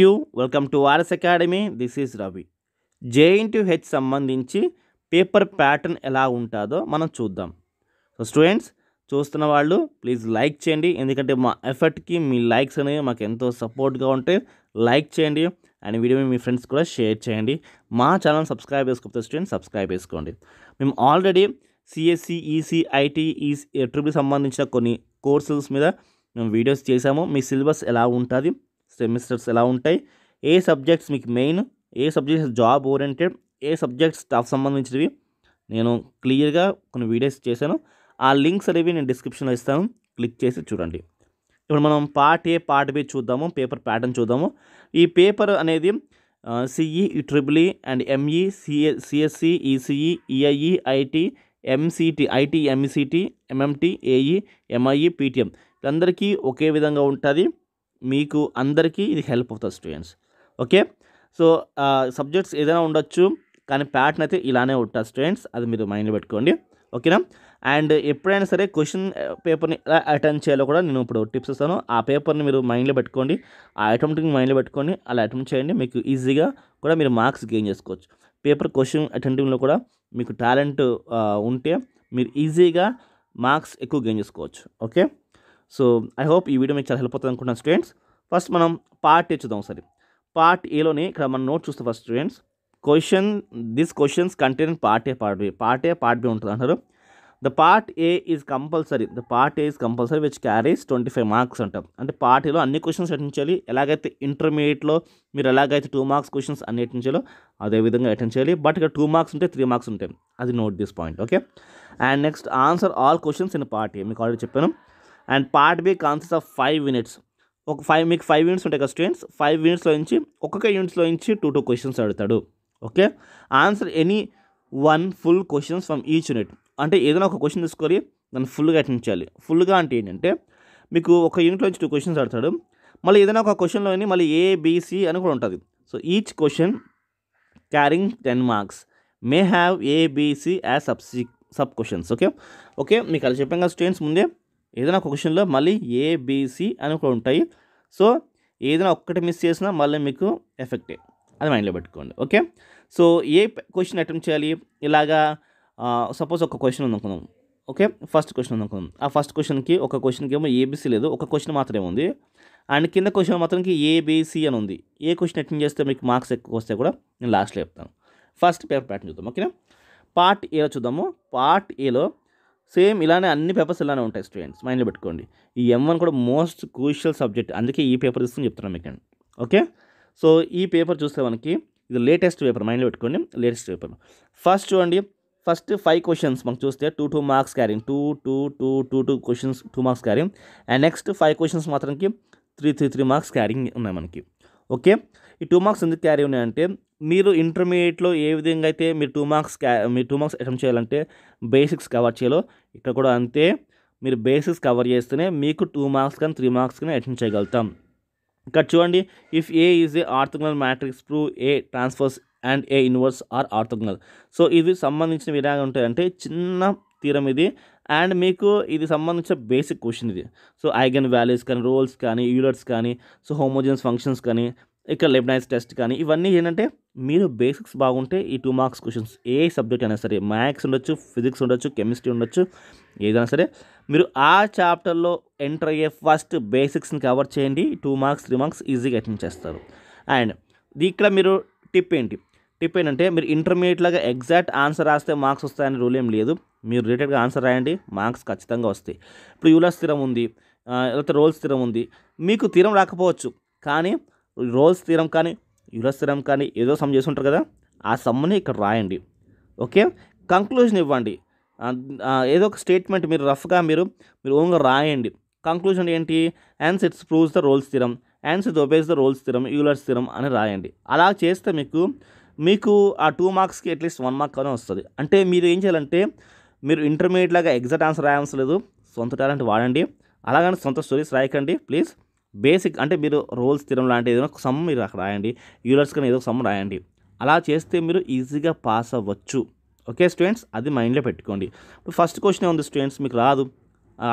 you welcome to R S academy this is Ravi J N T H సంబంధించి paper pattern ఎలా ఉంటుందో మనం చూద్దాం సో స్టూడెంట్స్ చూస్తున్న వాళ్ళు ప్లీజ్ లైక్ చేయండి ఎందుకంటే మా ఎఫర్ట్కి మీ లైక్స్ అనేవి మాకు ఎంతో సపోర్ట్గా ఉంటాయి లైక్ చేయండి అండ్ వీడియో మీ ఫ్రెండ్స్ కూడా షేర్ చేయండి మా ఛానల్ సబ్స్క్రైబ్ చేసుకోకపోతే స్టూడెంట్స్ సబ్స్క్రైబ్ చేసుకోండి మేము already C S C E C I T E C triple సంబంధించిన కొన్ని కోర్సెస్ మీద మేము వీడియోస్ చేసాము మీ సిలబస్ ఎలా ఉంటుంది సెమిస్టర్స్ ఎలా ఉంటాయి ఏ సబ్జెక్ట్స్ మీకు మెయిన్ ఏ సబ్జెక్ట్స్ జాబ్ ఓరియంటెడ్ ఏ సబ్జెక్ట్స్ స్టాఫ్ సంబంధించినవి నేను క్లియర్గా కొన్ని వీడియోస్ చేశాను ఆ లింక్స్ అనేవి నేను డిస్క్రిప్షన్లో ఇస్తాను క్లిక్ చేసి చూడండి ఇప్పుడు మనం పార్ట్ ఏ పార్ట్ బి చూద్దాము పేపర్ ప్యాటర్న్ చూద్దాము ఈ పేపర్ అనేది C E e, triple E e and M E C S C S C E C E E I E I T M C T I T M C T M M T A E M I E P T M ఇదందరికీ ఒకే విధంగా ఉంటుంది మీకు అందరికీ ఇది హెల్ప్ అవుతుంది స్టూడెంట్స్ ఓకే సో సబ్జెక్ట్స్ ఏదైనా ఉండొచ్చు కానీ ప్యాటర్న్ అయితే ఇలానే ఉంటుంది స్టూడెంట్స్ అది మీరు మైండ్లో పెట్టుకోండి ఓకేనా అండ్ ఎప్పుడైనా సరే క్వశ్చన్ పేపర్ని ఎలా అటెండ్ చేయాలో కూడా నేను ఇప్పుడు టిప్స్ ఇస్తాను ఆ పేపర్ని మీరు మైండ్లో పెట్టుకోండి ఆ అటెంప్ట్ని మైండ్లో పెట్టుకోండి అలా అటెంప్ట్ చేయండి మీకు ఈజీగా కూడా మీరు మార్క్స్ గెయిన్ చేసుకోవచ్చు పేపర్ క్వశ్చన్ అటెంప్టింగ్లో కూడా మీకు టాలెంట్ ఉంటే మీరు ఈజీగా మార్క్స్ ఎక్కువ గెయిన్ చేసుకోవచ్చు ఓకే సో ఐ హోప్ ఈ వీడియో మీకు చాలా హెల్ప్ అవుతుంది అనుకుంటున్నాను స్టూడెంట్స్ ఫస్ట్ మనం పార్ట్ ఏ చూద్దాం సరే పార్ట్ ఏలోనే ఇక్కడ మనం నోట్ చూస్తే first students question this questions contain part A part B part A part B ఉంటుంది అంటారు the part A is compulsory the part A is compulsory which carries twenty five marks అంటాం అంటే part ఏలో అన్ని questions attend చేయాలి ఎలాగైతే ఇంటర్మీడియట్లో మీరు ఎలాగైతే టూ మార్క్స్ క్వశ్చన్స్ అన్ని అటెండ్ చేయాలో అదేవిధంగా అటెండ్ చేయాలి బట్ ఇక్కడ టూ మార్క్స్ ఉంటే త్రీ మార్క్స్ ఉంటాయి అది note this point okay and next answer all questions in part A మీకు ఆల్రెడీ చెప్పాను and part B consist of five units ఒక ఫైవ్ మీకు ఫైవ్ యూనిట్స్ ఉంటాయి కదా స్టూడెంట్స్ ఫైవ్ యూనిట్స్లో నుంచి ఒక్కొక్క యూనిట్స్లో నుంచి టూ టూ క్వశ్చన్స్ అడుగుతాడు okay answer any one full questions from each unit అంటే ఏదైనా ఒక క్వశ్చన్ తీసుకొని దాన్ని ఫుల్గా అటెండ్ చేయాలి ఫుల్గా అంటే ఏంటంటే మీకు ఒక యూనిట్లో నుంచి టూ క్వశ్చన్స్ అడతాడు మళ్ళీ ఏదైనా ఒక క్వశ్చన్లోని మళ్ళీ ఏబిసి అని కూడా ఉంటుంది so each question carrying ten marks may have ABC as sub sub questions okay okay మీకు అలా చెప్పాం కదా స్టూడెంట్స్ ముందే ఏదైనా ఒక క్వశ్చన్లో మళ్ళీ ఏబిసి అని కూడా ఉంటాయి సో ఏదైనా ఒక్కటి మిస్ చేసినా మళ్ళీ మీకు ఎఫెక్టే అది మైండ్లో పెట్టుకోండి ఓకే సో ఏ క్వశ్చన్ అటెంప్ట్ చేయాలి ఇలాగా సపోజ్ ఒక క్వశ్చన్ ఉందనుకుందాం ఓకే ఫస్ట్ క్వశ్చన్ ఉందనుకుందాం ఆ ఫస్ట్ క్వశ్చన్కి ఒక క్వశ్చన్కి ఏమో ఏబీసీ లేదు ఒక క్వశ్చన్ మాత్రమే ఉంది అండ్ కింద క్వశ్చన్ మాత్రం ఏబీసీ అని ఉంది ఏ క్వశ్చన్ అటెంప్ట్ చేస్తే మీకు మార్క్స్ ఎక్కువ వస్తే కూడా నేను లాస్ట్లో చెప్తాను ఫస్ట్ పేపర్ ప్యాటర్న్ చూద్దాం ఓకేనా పార్ట్ ఏలో చూద్దాము పార్ట్ ఏలో సేమ్ ఇలానే అన్ని పేపర్స్ ఇలానే ఉంటాయి స్టూడెంట్స్ మైండ్లో పెట్టుకోండి ఈ ఎం వన్ కూడా మోస్ట్ క్రూషియల్ సబ్జెక్ట్ అందుకే ఈ పేపర్ తీసుకుని చెప్తున్నాను మీకు ఓకే సో ఈ పేపర్ చూస్తే మనకి ఇది లేటెస్ట్ పేపర్ మైండ్లో పెట్టుకోండి లేటెస్ట్ పేపర్ ఫస్ట్ చూడండి ఫస్ట్ ఫైవ్ క్వశ్చన్స్ మనం చూస్తే two two marks carrying two two two two two questions two marks carrying and next five questions మాత్రంకి three three three marks carrying ఉన్నాయి మనకి ఓకే ఈ two marks ఎందుకు carry ఉన్నాయంటే మీరు ఇంటర్మీడియట్లో ఏ విధంగా అయితే మీరు టూ మార్క్స్ మీరు టూ మార్క్స్ అటెంప్ట్ చేయాలంటే బేసిక్స్ కవర్ చేయాలో ఇక్కడ కూడా అంతే మీరు బేసిక్స్ కవర్ చేస్తేనే మీకు టూ మార్క్స్ కానీ త్రీ మార్క్స్ కానీ అటెంప్ట్ చేయగలుగుతాం ఇక్కడ చూడండి if A is a orthogonal matrix prove A transpose and A inverse are orthogonal so ఇవి సంబంధించిన విధంగా ఉంటాయంటే చిన్న తీరం ఇది అండ్ మీకు ఇది సంబంధించిన బేసిక్ క్వశ్చన్ ఇది సో ఐగన్ వాల్యూస్ కానీ రోల్స్ కానీ యూలర్స్ కానీ సో హోమోజన్స్ ఫంక్షన్స్ కానీ ఇక్కడ లెబ్నైజ్ టెస్ట్ కానీ ఇవన్నీ ఏంటంటే మీరు బేసిక్స్ బాగుంటే ఈ టూ మార్క్స్ క్వశ్చన్స్ ఏ సబ్జెక్ట్ అయినా సరే మ్యాథ్స్ ఉండొచ్చు ఫిజిక్స్ ఉండొచ్చు కెమిస్ట్రీ ఉండొచ్చు ఏదైనా సరే మీరు ఆ చాప్టర్లో ఎంటర్ అయ్యే ఫస్ట్ బేసిక్స్ని కవర్ చేయండి టూ మార్క్స్ త్రీ మార్క్స్ ఈజీగా అటెండ్ చేస్తారు అండ్ ఇక్కడ మీరు టిప్ ఏంటి టిప్ ఏంటంటే మీరు ఇంటర్మీడియట్ లాగా ఎగ్జాక్ట్ ఆన్సర్ రాస్తే మార్క్స్ వస్తాయని రూల్ ఏం లేదు మీరు రిలేటెడ్గా ఆన్సర్ రాయండి మార్క్స్ ఖచ్చితంగా వస్తాయి ఇప్పుడు యూలా స్థిరం ఉంది లేకపోతే రోల్ స్థిరం ఉంది మీకు తీరం రాకపోవచ్చు కానీ రోల్స్ తీరం కానీ యూరస్ తీరం కానీ ఏదో సమ్ చేసుకుంటారు కదా ఆ సమ్ని ఇక్కడ రాయండి ఓకే కంక్లూజన్ ఇవ్వండి ఏదో ఒక స్టేట్మెంట్ మీరు రఫ్గా మీరు మీరు ఓన్గా రాయండి కంక్లూజన్ ఏంటి hence it's proves the Rolle's theorem hence it obeys the Rolle's theorem Euler's theorem అని రాయండి అలా చేస్తే మీకు మీకు ఆ టూ మార్క్స్కి అట్లీస్ట్ వన్ మార్క్ అనే వస్తుంది అంటే మీరు ఏం చేయాలంటే మీరు ఇంటర్మీడియట్ లాగా ఎగ్జాక్ట్ ఆన్సర్ రాయవలసిన లేదు సొంత టాలెంట్ వాడండి అలాగని సొంత స్టోరీస్ రాయకండి ప్లీజ్ బేసిక్ అంటే మీరు రోల్స్ స్థిరం లాంటి ఏదైనా సమ్ మీరు అక్కడ రాయండి యూలర్స్ కానీ ఏదో ఒక సమ్ రాయండి అలా చేస్తే మీరు ఈజీగా పాస్ అవ్వచ్చు ఓకే స్టూడెంట్స్ అది మైండ్లో పెట్టుకోండి ఇప్పుడు ఫస్ట్ క్వశ్చన్ ఉంది స్టూడెంట్స్ మీకు రాదు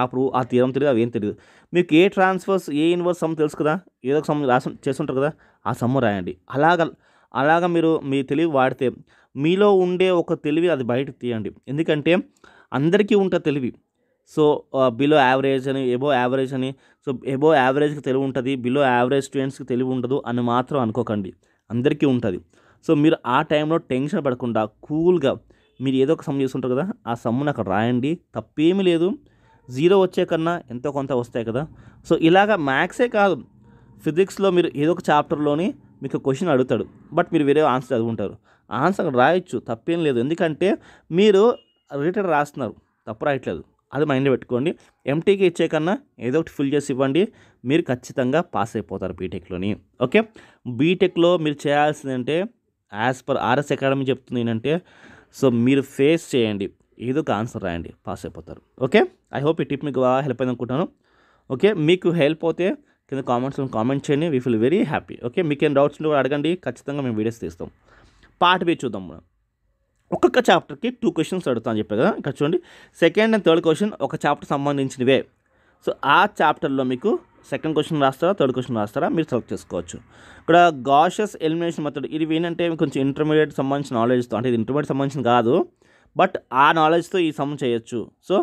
అప్పుడు ఆ తీరం తెలియదు ఏం తెలియదు మీకు A transpose A inverse some తెలుసు కదా ఏదో ఒక సమ్ రాసి చేస్తుంటారు కదా ఆ సమ్ రాయండి అలాగ అలాగ మీరు మీ తెలివి వాడితే మీలో ఉండే ఒక తెలివి అది బయటకు తీయండి ఎందుకంటే అందరికీ ఉంటుంది తెలివి సో బిలో యావరేజ్ అని ఎబో యావరేజ్ అని సో ఎబో యావరేజ్కి తెలివి ఉంటుంది బిలో యావరేజ్ స్టూడెంట్స్కి తెలివి ఉండదు అని మాత్రం అనుకోకండి అందరికీ ఉంటుంది సో మీరు ఆ టైంలో టెన్షన్ పడకుండా కూల్గా మీరు ఏదో ఒక సమ్ చేస్తుంటారు కదా ఆ సమ్మును అక్కడ రాయండి తప్పేమీ లేదు జీరో వచ్చే కన్నా ఎంతో కొంత వస్తాయి కదా సో ఇలాగ మ్యాథ్సే కాదు ఫిజిక్స్లో మీరు ఏదో ఒక చాప్టర్లోని మీకు క్వశ్చన్ అడుగుతాడు బట్ మీరు వేరే ఆన్సర్ చదువుకుంటారు ఆన్సర్ అక్కడ రాయొచ్చు తప్పేం లేదు ఎందుకంటే మీరు రిటర్న్ రాస్తున్నారు తప్పు రాయట్లేదు అది మైండ్లో పెట్టుకోండి ఎంటీకి ఇచ్చే కన్నా ఏదో ఒకటి ఫిల్ చేసి ఇవ్వండి మీరు ఖచ్చితంగా పాస్ అయిపోతారు బీటెక్లోని ఓకే బీటెక్లో మీరు చేయాల్సింది అంటే యాజ్ పర్ ఆర్ఎస్ అకాడమీ చెప్తుంది ఏంటంటే సో మీరు ఫేస్ చేయండి ఏదో ఒక ఆన్సర్ రాయండి పాస్ అయిపోతారు ఓకే ఐ హోప్ ఈ టిప్ మీకు బాగా హెల్ప్ అయింది అనుకుంటాను ఓకే మీకు హెల్ప్ అయితే కింద కామెంట్స్లో కామెంట్ చేయండి we feel very happy okay మీకు ఏం డౌట్స్ ఉంటే అడగండి ఖచ్చితంగా మేము వీడియోస్ తీస్తాం పాట బి చూద్దాం మనం ఒక్కొక్క చాప్టర్కి టూ క్వశ్చన్స్ అడుగుతా అని చెప్పారు కదా ఇక్కడ చూడండి సెకండ్ అండ్ థర్డ్ క్వశ్చన్ ఒక చాప్టర్ సంబంధించినవే సో ఆ చాప్టర్లో మీకు సెకండ్ క్వశ్చన్ రాస్తారా థర్డ్ క్వశ్చన్ రాస్తారా మీరు సెలెక్ట్ చేసుకోవచ్చు ఇక్కడ గాషస్ ఎలిమినేషన్ మెథడ్ ఇది ఏంటంటే కొంచెం ఇంటర్మీడియట్ సంబంధించిన నాలెడ్జ్తో అంటే ఇది ఇంటర్మీడియట్ సంబంధించిన కాదు బట్ ఆ నాలెడ్జ్తో ఈ సమ్ చేయొచ్చు సో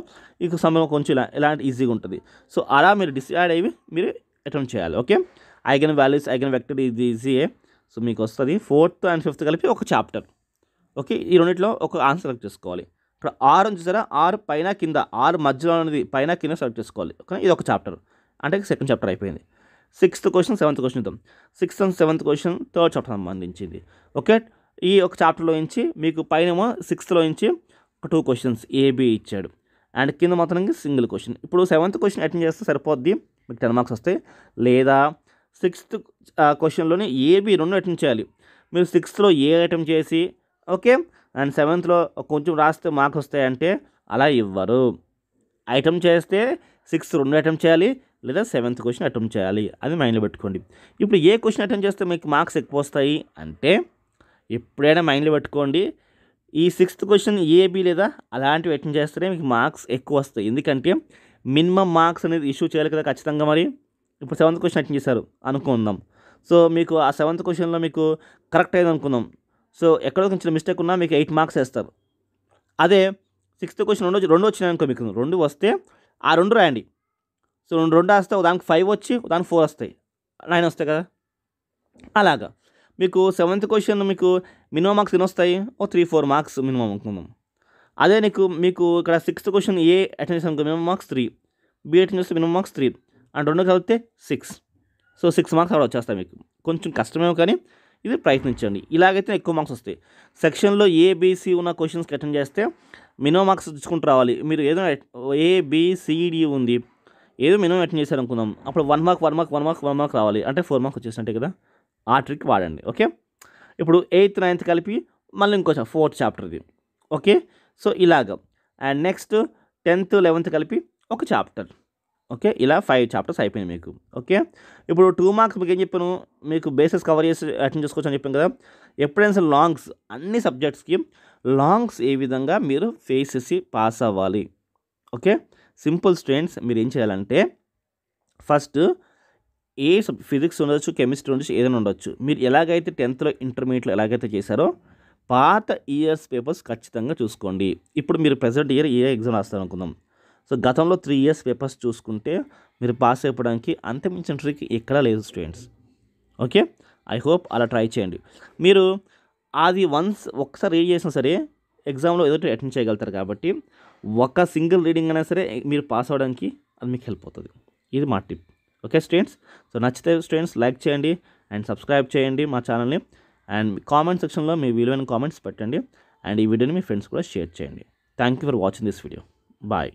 ఈ సమ్ కొంచెం ఇలా ఇలాంటి ఈజీగా ఉంటుంది సో అలా మీరు డిసైడ్ అయ్యి మీరు అటెంప్ట్ చేయాలి okay eigen values eigen vector ఇది ఈజీయే సో మీకు వస్తుంది ఫోర్త్ అండ్ ఫిఫ్త్ కలిపి ఒక చాప్టర్ ఓకే ఈ రెండింటిలో ఒక ఆన్సర్ సెలెక్ట్ చేసుకోవాలి ఇక్కడ ఆరు చూసారా ఆరు పైన కింద ఆరు మధ్యలో అనేది పైన కింద సెలెక్ట్ చేసుకోవాలి ఓకే ఇది ఒక చాప్టర్ అంటే సెకండ్ చాప్టర్ అయిపోయింది సిక్స్త్ క్వశ్చన్ సెవెంత్ క్వశ్చన్ ఇద్దాం sixth and seventh question third chapter సంబంధించింది ఓకే ఈ ఒక చాప్టర్లో నుంచి మీకు పైన సిక్స్త్లో నుంచి ఒక టూ క్వశ్చన్స్ ఏబీ ఇచ్చాడు అండ్ కింద మాత్రం సింగిల్ క్వశ్చన్ ఇప్పుడు సెవెంత్ క్వశ్చన్ అటెండ్ చేస్తే సరిపోద్ది మీకు టెన్ మార్క్స్ వస్తాయి లేదా సిక్స్త్ క్వశ్చన్లోనే ఏబీ రెండు అటెండ్ చేయాలి మీరు సిక్స్త్లో ఏ ఐటెం చేసి ఓకే అండ్ సెవెంత్లో కొంచెం రాస్తే మార్క్స్ వస్తాయంటే అలా ఇవ్వరు ఐటమ్ చేస్తే సిక్స్త్ రెండు ఐటమ్ చేయాలి లేదా సెవెంత్ క్వశ్చన్ అటెంప్ట్ చేయాలి అది మైండ్లో పెట్టుకోండి ఇప్పుడు ఏ క్వశ్చన్ అటెంప్ట్ చేస్తే మీకు మార్క్స్ ఎక్కువ వస్తాయి అంటే ఎప్పుడైనా మైండ్లో పెట్టుకోండి ఈ సిక్స్త్ క్వశ్చన్ ఏబి లేదా అలాంటివి అటెంప్ట్ చేస్తేనే మీకు మార్క్స్ ఎక్కువ వస్తాయి ఎందుకంటే మినిమం మార్క్స్ అనేది ఇష్యూ చేయాలి కదా ఖచ్చితంగా మరి ఇప్పుడు సెవెంత్ క్వశ్చన్ అటెండ్ చేశారు అనుకుందాం సో మీకు ఆ సెవెంత్ క్వశ్చన్లో మీకు కరెక్ట్ అయింది అనుకుందాం సో ఎక్కడో కొంచెం మిస్టేక్ ఉన్నా మీకు ఎయిట్ మార్క్స్ వేస్తారు అదే సిక్స్త్ క్వశ్చన్ రెండు రెండు వచ్చినాయి అనుకో మీకు రెండు వస్తే ఆ రెండు రాయండి సో రెండు రెండు వస్తే దానికి ఫైవ్ వచ్చి దానికి ఫోర్ వస్తాయి నైన్ వస్తాయి కదా అలాగా మీకు సెవెంత్ క్వశ్చన్ మీకు మినిమం మార్క్స్ ఎన్ని వస్తాయి ఓ త్రీ ఫోర్ మార్క్స్ మినిమం అనుకుందాం అదే నీకు మీకు ఇక్కడ సిక్స్త్ క్వశ్చన్ ఏ అటెండ్ చేసాం minimum marks three B attend చేస్తే మినిమం మార్క్స్ త్రీ అండ్ రెండు కలిపితే సిక్స్ సో సిక్స్ మార్క్స్ అక్కడ వచ్చేస్తాయి మీకు కొంచెం కష్టమేమో కానీ ఇది ప్రయత్నించండి ఇలాగైతే ఎక్కువ మార్క్స్ వస్తాయి సెక్షన్లో ఏబీసీ ఉన్న క్వశ్చన్స్కి అటెండ్ చేస్తే మినిమం మార్క్స్ తెచ్చుకుంటూ రావాలి మీరు ఏదో ఏబిసిడి ఉంది ఏదో మినిమం అటెండ్ చేశారు అనుకుందాం అప్పుడు one mark one mark one mark one mark రావాలి అంటే ఫోర్ మార్క్ వచ్చేసినట్టే కదా ఆ ట్రిక్ వాడండి ఓకే ఇప్పుడు ఎయిత్ నైన్త్ కలిపి మళ్ళీ ఇంకో ఫోర్త్ చాప్టర్ది ఓకే సో ఇలాగ అండ్ నెక్స్ట్ టెన్త్ లెవెన్త్ కలిపి ఒక చాప్టర్ ఓకే ఇలా ఫైవ్ చాప్టర్స్ అయిపోయింది మీకు ఓకే ఇప్పుడు టూ మార్క్స్ మీకు ఏం చెప్పాను మీకు బేసిస్ కవర్ చేసి అటెండ్ చేసుకోవచ్చు అని చెప్పాను కదా ఎప్పుడైనా లాంగ్స్ అన్ని సబ్జెక్ట్స్కి లాంగ్స్ ఏ విధంగా మీరు ఫేస్ చేసి పాస్ అవ్వాలి ఓకే సింపుల్ స్టూడెంట్స్ మీరు ఏం చేయాలంటే ఫస్ట్ ఏ సబ్ ఫిజిక్స్ ఉండొచ్చు కెమిస్ట్రీ ఉండొచ్చు ఏదైనా ఉండొచ్చు మీరు ఎలాగైతే టెన్త్లో ఇంటర్మీడియట్లో ఎలాగైతే చేశారో పాత ఇయర్స్ పేపర్స్ ఖచ్చితంగా చూసుకోండి ఇప్పుడు మీరు ప్రజెంట్ ఇయర్ ఏ ఎగ్జామ్ రాస్తారనుకుందాం అనుకుందాం సో గతంలో త్రీ ఇయర్స్ పేపర్స్ చూసుకుంటే మీరు పాస్ అయిపోవడానికి అంతమించిన ట్రిక్ ఎక్కడా లేదు స్టూడెంట్స్ ఓకే ఐ హోప్ అలా ట్రై చేయండి మీరు అది వన్స్ ఒకసారి రీడ్ చేసినా సరే ఎగ్జామ్లో ఏదో అటెండ్ చేయగలుగుతారు కాబట్టి ఒక సింగిల్ రీడింగ్ అయినా సరే మీరు పాస్ అవ్వడానికి అది మీకు హెల్ప్ అవుతుంది ఇది మా టిప్ ఓకే స్టూడెంట్స్ సో నచ్చితే స్టూడెంట్స్ లైక్ చేయండి అండ్ సబ్స్క్రైబ్ చేయండి మా ఛానల్ని అండ్ కామెంట్ సెక్షన్లో మీ విలువైన కామెంట్స్ పెట్టండి అండ్ ఈ వీడియోని మీ ఫ్రెండ్స్ కూడా షేర్ చేయండి thank you for watching this video bye